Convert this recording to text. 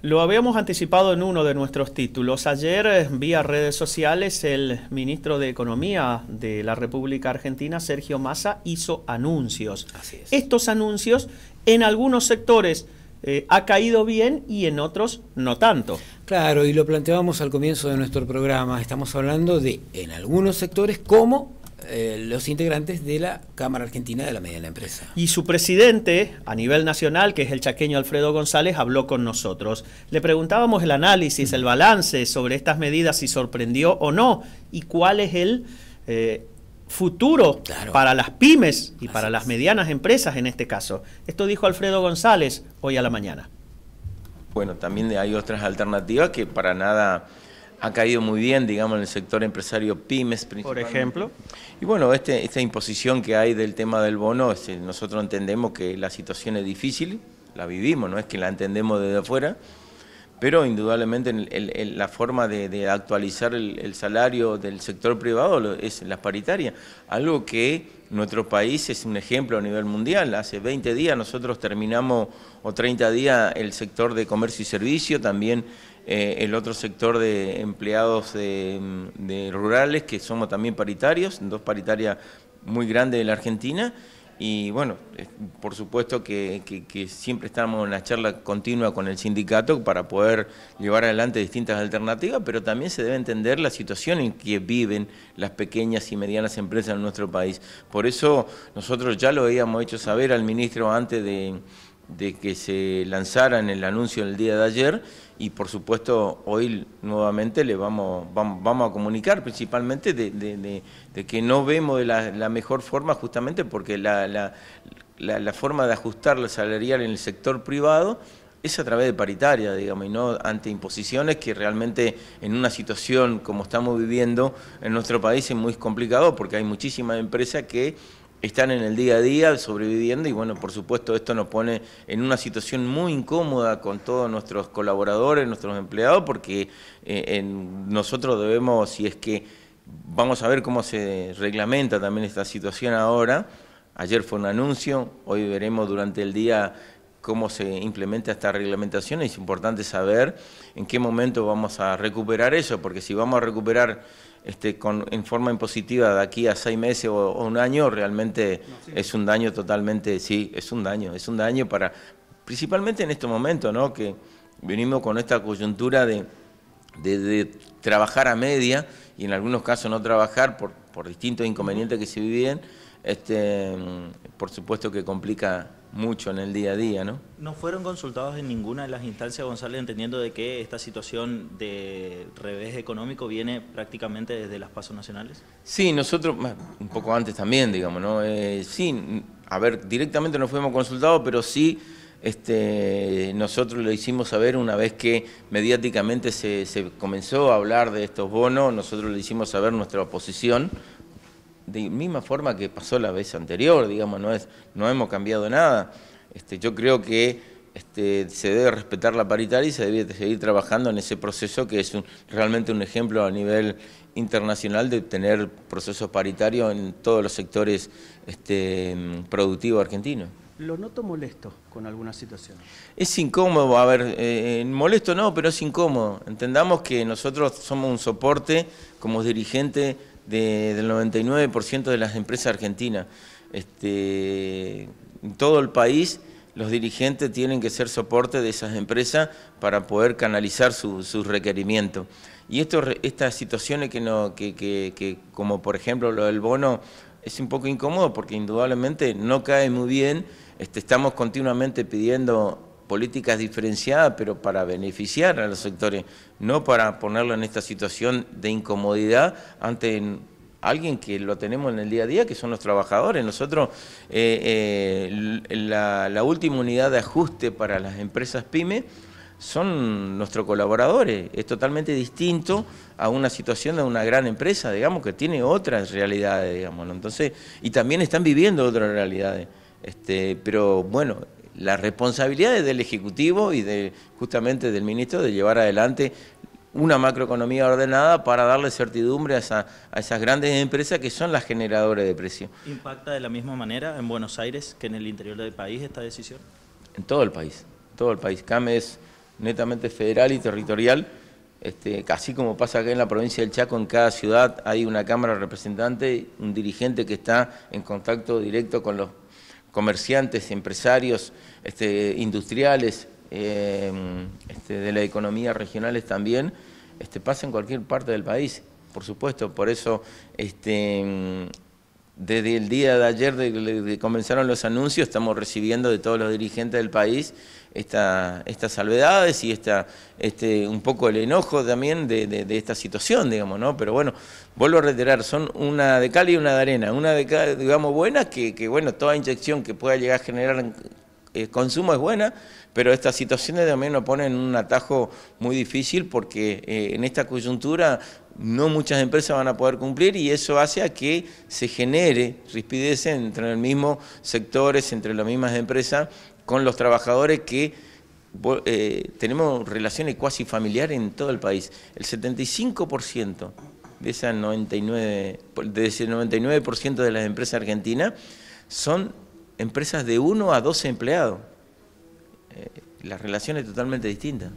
Lo habíamos anticipado en uno de nuestros títulos. Ayer, eh, vía redes sociales, el ministro de Economía de la República Argentina, Sergio Massa, hizo anuncios. Así Estos anuncios en algunos sectores eh, ha caído bien y en otros no tanto. Claro, y lo planteábamos al comienzo de nuestro programa. Estamos hablando de, en algunos sectores, cómo eh, los integrantes de la Cámara Argentina de la Mediana Empresa. Y su presidente a nivel nacional, que es el chaqueño Alfredo González, habló con nosotros. Le preguntábamos el análisis, el balance sobre estas medidas, si sorprendió o no, y cuál es el eh, futuro para las pymes y para las medianas empresas en este caso. Esto dijo Alfredo González hoy a la mañana. Bueno, también hay otras alternativas que para nada ha caído muy bien, digamos, en el sector empresario pymes principalmente. Por ejemplo. Y bueno, este, esta imposición que hay del tema del bono, este, nosotros entendemos que la situación es difícil, la vivimos, no es que la entendemos desde afuera, pero indudablemente la forma de, actualizar el, salario del sector privado es las paritarias, algo que nuestro país es un ejemplo a nivel mundial. Hace 20 días nosotros terminamos, o 30 días, el sector de comercio y servicio, también eh, el otro sector de empleados rurales, que somos también paritarios, dos paritarias muy grandes de la Argentina. Y bueno, por supuesto que, que, siempre estamos en la charla continua con el sindicato para poder llevar adelante distintas alternativas, pero también se debe entender la situación en que viven las pequeñas y medianas empresas en nuestro país. Por eso nosotros ya lo habíamos hecho saber al ministro antes de, de que se lanzara en el anuncio el día de ayer y por supuesto hoy nuevamente le vamos, vamos, a comunicar principalmente de, que no vemos de la, la mejor forma justamente porque la, la, la, forma de ajustar la salarial en el sector privado es a través de paritaria, digamos, y no ante imposiciones que realmente en una situación como estamos viviendo en nuestro país es muy complicado porque hay muchísimas empresas que están en el día a día sobreviviendo y bueno, por supuesto esto nos pone en una situación muy incómoda con todos nuestros colaboradores, nuestros empleados, porque eh, nosotros debemos, si es que vamos a ver cómo se reglamenta también esta situación ahora, ayer fue un anuncio, hoy veremos durante el día cómo se implementa esta reglamentación, es importante saber en qué momento vamos a recuperar eso, porque si vamos a recuperar este, en forma impositiva de aquí a seis meses o, un año, realmente es un daño totalmente, sí, es un daño, es un daño para, principalmente en este momento, ¿no? que venimos con esta coyuntura de, de, trabajar a media y en algunos casos no trabajar por, por distintos inconvenientes que se viven, este, por supuesto que complica mucho en el día a día, ¿no? No fueron consultados en ninguna de las instancias, González, entendiendo de que esta situación de revés económico viene prácticamente desde las pasos nacionales. Sí, nosotros, un poco antes también, digamos, ¿no? Eh, sí, a ver, directamente no fuimos consultados, pero sí este, nosotros lo hicimos saber una vez que mediáticamente se, comenzó a hablar de estos bonos, nosotros le hicimos saber nuestra posición, de misma forma que pasó la vez anterior, digamos, no, es, no hemos cambiado nada. Este, yo creo que este, se debe respetar la paritaria y se debe seguir trabajando en ese proceso que es realmente un ejemplo a nivel internacional de tener procesos paritarios en todos los sectores este, productivos argentinos. Lo noto molesto con algunas situaciones. Es incómodo, a ver, eh, eh, molesto no, pero es incómodo. Entendamos que nosotros somos un soporte como dirigente del 99% de las empresas argentinas. Este, en todo el país los dirigentes tienen que ser soporte de esas empresas para poder canalizar sus requerimientos. Y estas situaciones que, no, que, como por ejemplo lo del bono, es un poco incómodo porque indudablemente no cae muy bien, este, estamos continuamente pidiendo políticas diferenciadas, pero para beneficiar a los sectores, no para ponerlo en esta situación de incomodidad ante alguien que lo tenemos en el día a día, que son los trabajadores. Nosotros, eh, eh, la, última unidad de ajuste para las empresas pyme son nuestros colaboradores. Es totalmente distinto a una situación de una gran empresa, digamos, que tiene otras realidades, digamos. ¿no? Entonces, y también están viviendo otras realidades. Este, pero bueno, las responsabilidades del Ejecutivo y de, justamente del Ministro de llevar adelante una macroeconomía ordenada para darle certidumbre a, esas grandes empresas que son las generadoras de precios. ¿Impacta de la misma manera en Buenos Aires que en el interior del país esta decisión? En todo el país, todo el país. CAME es netamente federal y territorial, este, como pasa acá en la provincia del Chaco, en cada ciudad hay una Cámara Representante, un dirigente que está en contacto directo con los comerciantes, empresarios, este, industriales, eh, este, de la economía regionales también, este, pasa en cualquier parte del país, por supuesto, por eso este, desde el día de ayer de que comenzaron los anuncios, estamos recibiendo de todos los dirigentes del país esta, estas salvedades y esta, este, un poco el enojo también de, esta situación, digamos, ¿no? Pero bueno, vuelvo a reiterar, son una de cal y una de arena, una de cal, digamos, buena, que, que bueno, toda inyección que pueda llegar a generar el consumo es buena, pero estas situaciones también nos ponen un atajo muy difícil porque eh, en esta coyuntura no muchas empresas van a poder cumplir y eso hace a que se genere rispidez entre los mismos sectores, entre las mismas empresas, con los trabajadores que eh, tenemos relaciones cuasi familiares en todo el país. El 75% de, esas 99, de ese 99% de las empresas argentinas son empresas de 1 a 12 empleados. Eh, las relaciones totalmente distintas.